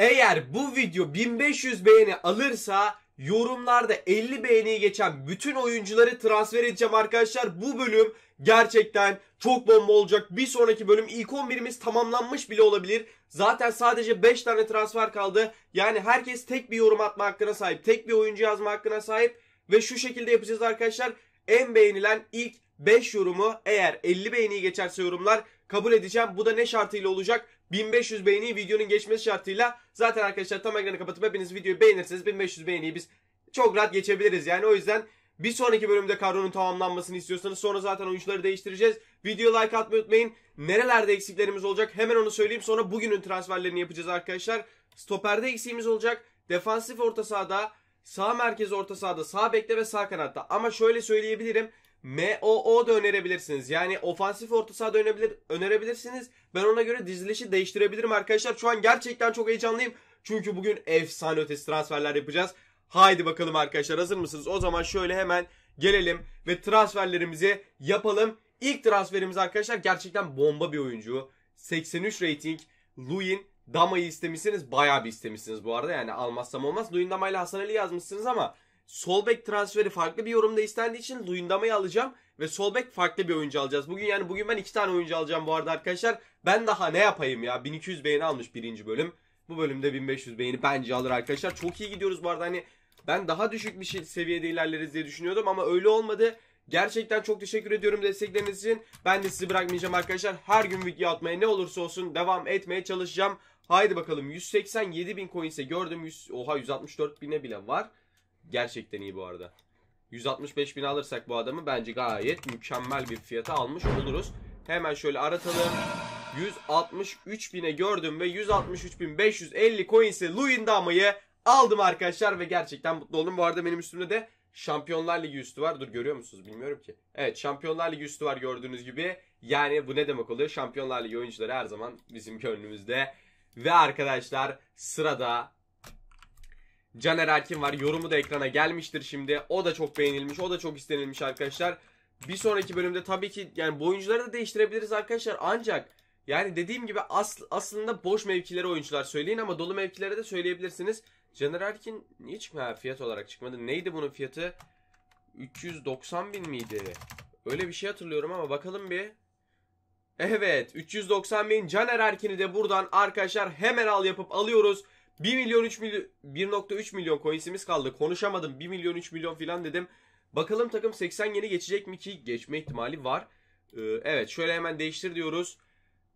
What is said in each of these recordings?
Eğer bu video 1500 beğeni alırsa yorumlarda 50 beğeniyi geçen bütün oyuncuları transfer edeceğim arkadaşlar. Bu bölüm gerçekten çok bomba olacak. Bir sonraki bölüm ilk 11'imiz tamamlanmış bile olabilir. Zaten sadece 5 tane transfer kaldı. Yani herkes tek bir yorum atma hakkına sahip. Tek bir oyuncu yazma hakkına sahip. Ve şu şekilde yapacağız arkadaşlar. En beğenilen ilk 5 yorumu eğer 50 beğeni geçerse yorumlar kabul edeceğim. Bu da ne şartıyla olacak? 1500 beğeni videonun geçmesi şartıyla. Zaten arkadaşlar tam ekranı kapatıp hepiniz videoyu beğenirseniz 1500 beğeniyi biz çok rahat geçebiliriz. Yani o yüzden bir sonraki bölümde kadronun tamamlanmasını istiyorsanız sonra zaten oyuncuları değiştireceğiz. Video like atmayı unutmayın. Nerelerde eksiklerimiz olacak hemen onu söyleyeyim. Sonra bugünün transferlerini yapacağız arkadaşlar. Stoperde eksiğimiz olacak. Defansif orta sahada, sağ merkez orta sahada, sağ bekte ve sağ kanatta. Ama şöyle söyleyebilirim. MOO da önerebilirsiniz. Yani ofansif orta saha da önebilir, önerebilirsiniz. Ben ona göre dizilişi değiştirebilirim arkadaşlar. Şu an gerçekten çok heyecanlıyım. Çünkü bugün efsane ötesi transferler yapacağız. Haydi bakalım arkadaşlar hazır mısınız? O zaman şöyle hemen gelelim ve transferlerimizi yapalım. İlk transferimiz arkadaşlar gerçekten bomba bir oyuncu. 83 rating Luin Dama'yı istemişsiniz. Bayağı bir istemişsiniz bu arada yani almazsam olmaz. Luin Dama ile Hasan Ali yazmışsınız ama Sol bek transferi farklı bir yorumda istendiği için Luyendama'yı alacağım ve sol bek farklı bir oyuncu alacağız. Bugün yani bugün ben iki tane oyuncu alacağım bu arada arkadaşlar. Ben daha ne yapayım ya? 1200 beğeni almış birinci bölüm. Bu bölümde 1500 beğeni bence alır arkadaşlar. Çok iyi gidiyoruz bu arada hani ben daha düşük bir seviyede ilerleriz diye düşünüyordum ama öyle olmadı. Gerçekten çok teşekkür ediyorum destekleriniz için. Ben de sizi bırakmayacağım arkadaşlar. Her gün video atmaya ne olursa olsun devam etmeye çalışacağım. Haydi bakalım 187 bin coins'e gördüm. 100, oha 164 bine bile var. Gerçekten iyi bu arada. 165 bin alırsak bu adamı bence gayet mükemmel bir fiyata almış oluruz. Hemen şöyle aratalım. 163 bine gördüm ve 163.550 coins'e Luin Dama'yı aldım arkadaşlar ve gerçekten mutlu oldum. Bu arada benim üstümde de Şampiyonlar Ligi üstü var. Dur görüyor musunuz bilmiyorum ki. Evet Şampiyonlar Ligi üstü var gördüğünüz gibi. Yani bu ne demek oluyor? Şampiyonlar Ligi oyuncuları her zaman bizim gönlümüzde. Ve arkadaşlar sırada Caner Erkin var. Yorumu da ekrana gelmiştir şimdi. O da çok beğenilmiş. O da çok istenilmiş arkadaşlar. Bir sonraki bölümde tabii ki yani bu oyuncuları da değiştirebiliriz arkadaşlar. Ancak yani dediğim gibi as aslında boş mevkilere oyuncular söyleyin ama dolu mevkilere de söyleyebilirsiniz. Caner Erkin niye çıkmadı? fiyat olarak çıkmadı. Neydi bunun fiyatı? 390 bin miydi? Öyle bir şey hatırlıyorum ama bakalım bir. Evet 390 bin Caner Erkin'i de buradan arkadaşlar hemen al yapıp alıyoruz. 1 milyon 3 milyon 1.3 milyon coinsimiz kaldı. Konuşamadım. 1 milyon 3 milyon filan dedim. Bakalım takım 80 yeni geçecek mi ki geçme ihtimali var. Ee, evet şöyle hemen değiştir diyoruz.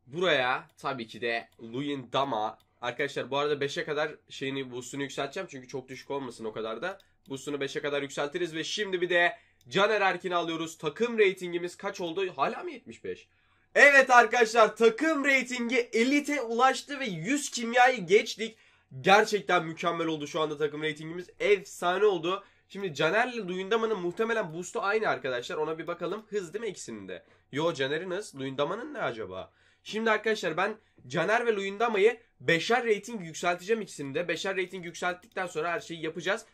Buraya tabii ki de Luyin Dama. Arkadaşlar bu arada 5'e kadar şeyini boostunu yükselteceğim. Çünkü çok düşük olmasın o kadar da. Boostunu 5'e kadar yükseltiriz ve şimdi bir de Caner Erkin'i alıyoruz. Takım reytingimiz kaç oldu? Hala mı 75? Evet arkadaşlar takım reytingi elite ulaştı ve 100 kimyayı geçtik gerçekten mükemmel oldu şu anda takım reytingimiz. Efsane oldu. Şimdi Caner ile Luyendama'nın muhtemelen boost'u aynı arkadaşlar. Ona bir bakalım. Hız değil mi ikisinin de? Yo Caner'in hız. Luyendama'nın ne acaba? Şimdi arkadaşlar ben Caner ve Luyendama'yı 5'er rating yükselteceğim ikisini de. 5'er rating yükselttikten sonra her şeyi yapacağız.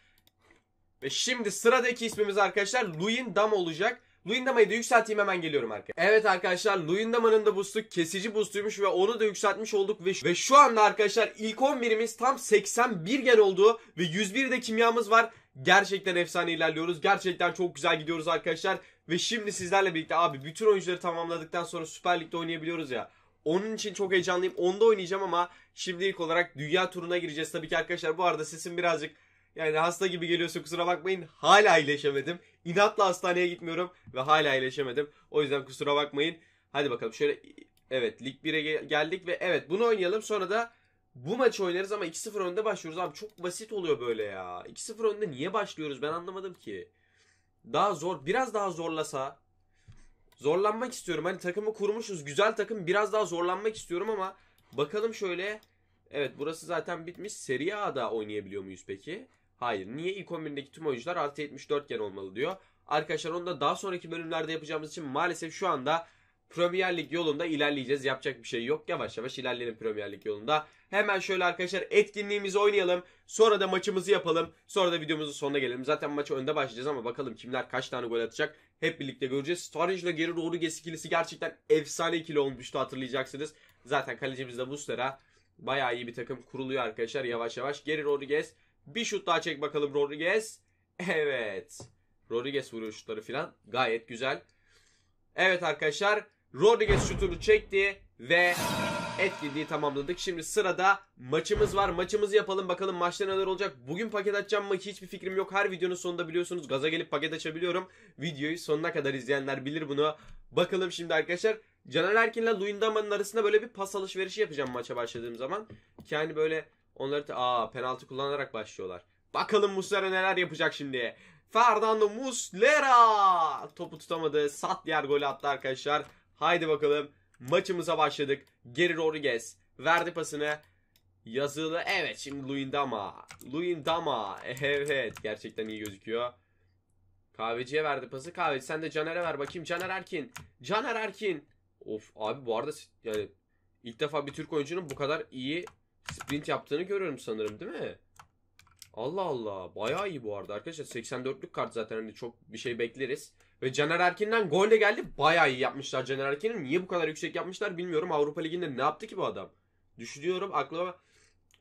Ve şimdi sıradaki ismimiz arkadaşlar Luyendama olacak. Luyendama'yı da yükselteyim hemen geliyorum arkadaşlar. Evet arkadaşlar Luyendama'nın da boost'u kesici boost'uymuş ve onu da yükseltmiş olduk ve, ve şu anda arkadaşlar ilk 11'imiz tam 81 gen olduğu ve 101 de kimyamız var. Gerçekten efsane ilerliyoruz. Gerçekten çok güzel gidiyoruz arkadaşlar. Ve şimdi sizlerle birlikte abi bütün oyuncuları tamamladıktan sonra Süper Lig'de oynayabiliyoruz ya. Onun için çok heyecanlıyım. Onda oynayacağım ama şimdi ilk olarak dünya turuna gireceğiz. Tabii ki arkadaşlar bu arada sesim birazcık yani hasta gibi geliyorsun kusura bakmayın. Hala iyileşemedim. İnatla hastaneye gitmiyorum ve hala iyileşemedim. O yüzden kusura bakmayın. Hadi bakalım şöyle evet Lig 1'e geldik ve evet bunu oynayalım. Sonra da bu maçı oynarız ama 2-0 önde başlıyoruz. Abi çok basit oluyor böyle ya. 2-0 önde niye başlıyoruz ben anlamadım ki. Daha zor biraz daha zorlasa zorlanmak istiyorum. Hani takımı kurmuşuz güzel takım biraz daha zorlanmak istiyorum ama bakalım şöyle. Evet burası zaten bitmiş. Serie A'da oynayabiliyor muyuz peki? Hayır. Niye ilk 11'deki tüm oyuncular artı 74 gen olmalı diyor. Arkadaşlar onu da daha sonraki bölümlerde yapacağımız için maalesef şu anda Premier Lig yolunda ilerleyeceğiz. Yapacak bir şey yok. Yavaş yavaş ilerleyelim Premier Lig yolunda. Hemen şöyle arkadaşlar etkinliğimizi oynayalım. Sonra da maçımızı yapalım. Sonra da videomuzun sonuna gelelim. Zaten maçı önde başlayacağız ama bakalım kimler kaç tane gol atacak. Hep birlikte göreceğiz. Sturridge'la geri doğru ikilisi gerçekten efsane ikili olmuştu hatırlayacaksınız. Zaten kalecimiz de Muslera. Bayağı iyi bir takım kuruluyor arkadaşlar yavaş yavaş. Geri Rodriguez bir şut daha çek bakalım Rodriguez. Evet. Rodriguez vuruyor şutları filan. Gayet güzel. Evet arkadaşlar. Rodriguez şutunu çekti ve etkinliği tamamladık. Şimdi sırada maçımız var. Maçımızı yapalım bakalım maçta neler olacak. Bugün paket açacağım mı hiçbir fikrim yok. Her videonun sonunda biliyorsunuz gaza gelip paket açabiliyorum. Videoyu sonuna kadar izleyenler bilir bunu. Bakalım şimdi arkadaşlar. Caner Erkin ile Luyendama'nın arasında böyle bir pas alışverişi yapacağım maça başladığım zaman. Yani böyle Onları da aa penaltı kullanarak başlıyorlar. Bakalım Muslera neler yapacak şimdi. Fernando Muslera topu tutamadı. Sat diğer golü attı arkadaşlar. Haydi bakalım maçımıza başladık. Geri Rodriguez verdi pasını. Yazılı evet şimdi Luindama. Luindama evet gerçekten iyi gözüküyor. Kahveciye verdi pası. Kahveci sen de Caner'e ver bakayım. Caner Erkin. Caner Erkin. Of abi bu arada yani ilk defa bir Türk oyuncunun bu kadar iyi Sprint yaptığını görüyorum sanırım değil mi? Allah Allah. Bayağı iyi bu arada arkadaşlar. 84'lük kart zaten hani çok bir şey bekleriz. Ve Caner Erkin'den gol de geldi. Bayağı iyi yapmışlar Caner Erkin'i. Niye bu kadar yüksek yapmışlar bilmiyorum. Avrupa Ligi'nde ne yaptı ki bu adam? Düşünüyorum aklıma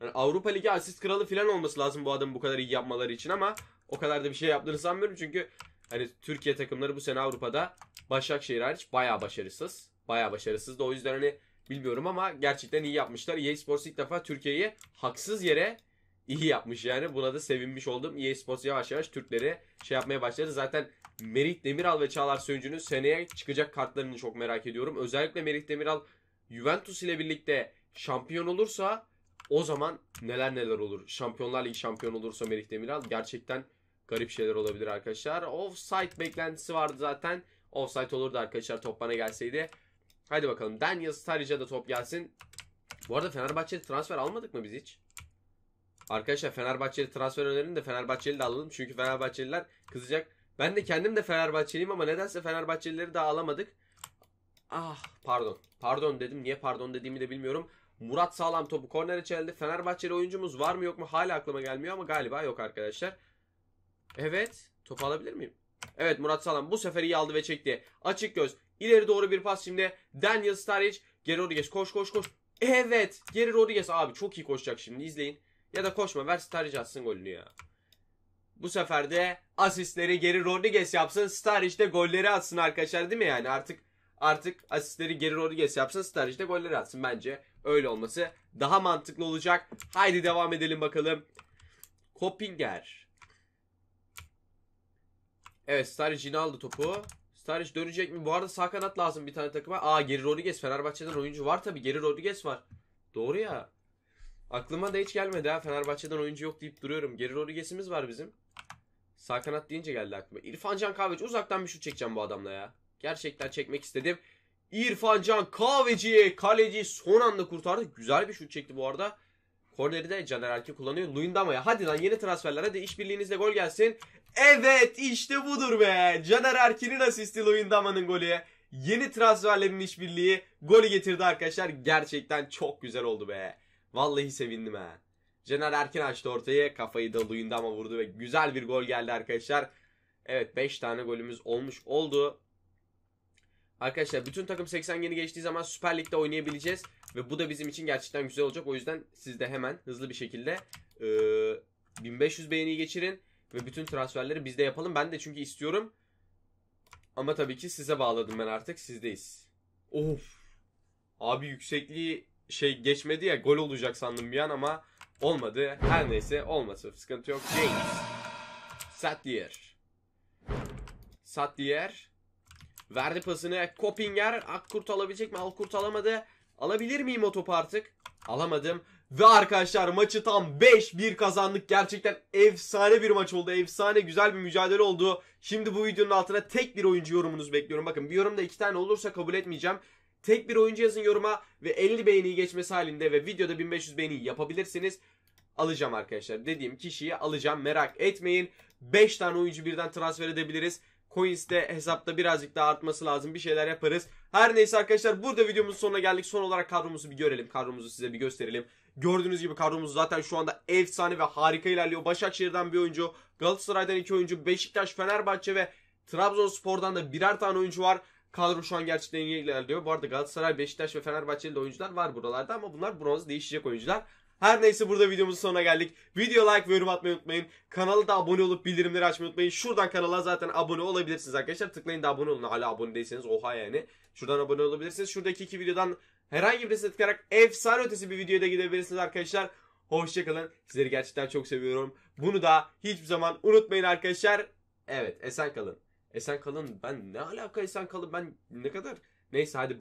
yani Avrupa Ligi asist kralı falan olması lazım bu adamın bu kadar iyi yapmaları için ama o kadar da bir şey yaptığını sanmıyorum çünkü hani Türkiye takımları bu sene Avrupa'da Başakşehir hariç bayağı başarısız. Bayağı başarısız da o yüzden hani bilmiyorum ama gerçekten iyi yapmışlar. EA Sports ilk defa Türkiye'yi haksız yere iyi yapmış yani. Buna da sevinmiş oldum. EA Sports yavaş yavaş Türkleri şey yapmaya başladı. Zaten Merih Demiral ve Çağlar Söyüncü'nün seneye çıkacak kartlarını çok merak ediyorum. Özellikle Merih Demiral Juventus ile birlikte şampiyon olursa o zaman neler neler olur. Şampiyonlar Ligi şampiyon olursa Merih Demiral gerçekten garip şeyler olabilir arkadaşlar. Offside beklentisi vardı zaten. Offside olurdu arkadaşlar top bana gelseydi. Hadi bakalım. Daniel Staric'e de top gelsin. Bu arada Fenerbahçe'de transfer almadık mı biz hiç? Arkadaşlar Fenerbahçeli transfer önerin de Fenerbahçeli de alalım. Çünkü Fenerbahçeliler kızacak. Ben de kendim de Fenerbahçeliyim ama nedense Fenerbahçelileri daha alamadık. Ah pardon. Pardon dedim. Niye pardon dediğimi de bilmiyorum. Murat Sağlam topu kornere çeldi. Fenerbahçeli oyuncumuz var mı yok mu hala aklıma gelmiyor ama galiba yok arkadaşlar. Evet. Topu alabilir miyim? Evet Murat Sağlam bu sefer iyi aldı ve çekti. Açık göz. İleri doğru bir pas şimdi. Daniel Sturridge. Geri Rodriguez koş koş koş. Evet. Geri Rodriguez abi çok iyi koşacak şimdi izleyin. Ya da koşma ver Sturridge atsın golünü ya. Bu sefer de asistleri geri Rodriguez yapsın. Sturridge de golleri atsın arkadaşlar değil mi yani artık artık asistleri geri Rodriguez yapsın. Sturridge de golleri atsın bence. Öyle olması daha mantıklı olacak. Haydi devam edelim bakalım. Kopinger. Evet Sturridge yine aldı topu. Starich dönecek mi? Bu arada sağ kanat lazım bir tane takıma. Aa geri Rodriguez. Fenerbahçe'den oyuncu var tabii. Geri Rodriguez var. Doğru ya. Aklıma da hiç gelmedi ha. Fenerbahçe'den oyuncu yok deyip duruyorum. Geri Rodriguez'imiz var bizim. Sağ kanat deyince geldi aklıma. İrfan Can Kahveci. Uzaktan bir şut çekeceğim bu adamla ya. Gerçekten çekmek istedim. İrfan Can Kahveci'ye kaleci son anda kurtardı. Güzel bir şut çekti bu arada. Korneri de Caner Erkin kullanıyor. Luyendama'ya hadi lan yeni transferlere de işbirliğinizle gol gelsin. Evet işte budur be. Caner Erkin'in asisti Luyendama'nın golü. Yeni transferlerin işbirliği golü getirdi arkadaşlar. Gerçekten çok güzel oldu be. Vallahi sevindim ha. Caner Erkin açtı ortaya, Kafayı da Luyendama vurdu ve güzel bir gol geldi arkadaşlar. Evet 5 tane golümüz olmuş oldu. Arkadaşlar bütün takım 80 yeni geçtiği zaman Süper Lig'de oynayabileceğiz. Ve bu da bizim için gerçekten güzel olacak. O yüzden siz de hemen hızlı bir şekilde e, 1500 beğeni geçirin. Ve bütün transferleri biz de yapalım. Ben de çünkü istiyorum. Ama tabii ki size bağladım ben artık. Sizdeyiz. Of. Abi yüksekliği şey geçmedi ya gol olacak sandım bir an ama olmadı. Her neyse olmasa sıkıntı yok. James. Sattier. Sattier. Verdi pasını. Kopinger. Akkurt alabilecek mi? Alkurt alamadı. Alabilir miyim otopartık? Alamadım. Ve arkadaşlar maçı tam 5-1 kazandık. Gerçekten efsane bir maç oldu. Efsane güzel bir mücadele oldu. Şimdi bu videonun altına tek bir oyuncu yorumunuzu bekliyorum. Bakın bir yorumda iki tane olursa kabul etmeyeceğim. Tek bir oyuncu yazın yoruma ve 50 beğeni geçmesi halinde ve videoda 1500 beğeni yapabilirsiniz. Alacağım arkadaşlar. Dediğim kişiyi alacağım. Merak etmeyin. 5 tane oyuncu birden transfer edebiliriz. Coins'te hesapta birazcık daha artması lazım. Bir şeyler yaparız. Her neyse arkadaşlar burada videomuzun sonuna geldik. Son olarak kadromuzu bir görelim. Kadromuzu size bir gösterelim. Gördüğünüz gibi kadromuz zaten şu anda efsane ve harika ilerliyor. Başakşehir'den bir oyuncu, Galatasaray'dan iki oyuncu, Beşiktaş, Fenerbahçe ve Trabzonspor'dan da birer tane oyuncu var. Kadro şu an gerçekten iyi ilerliyor. Bu arada Galatasaray, Beşiktaş ve Fenerbahçe'li oyuncular var buralarda ama bunlar bronz değişecek oyuncular. Her neyse burada videomuzun sonuna geldik. Video like ve yorum atmayı unutmayın. Kanala da abone olup bildirimleri açmayı unutmayın. Şuradan kanala zaten abone olabilirsiniz arkadaşlar. Tıklayın da abone olun. Hala abone değilseniz oha yani. Şuradan abone olabilirsiniz. Şuradaki iki videodan herhangi birisine tıklayarak efsane ötesi bir videoya da gidebilirsiniz arkadaşlar. Hoşçakalın. Sizleri gerçekten çok seviyorum. Bunu da hiçbir zaman unutmayın arkadaşlar. Evet esen kalın. Esen kalın ben ne alaka esen kalın ben ne kadar. Neyse hadi.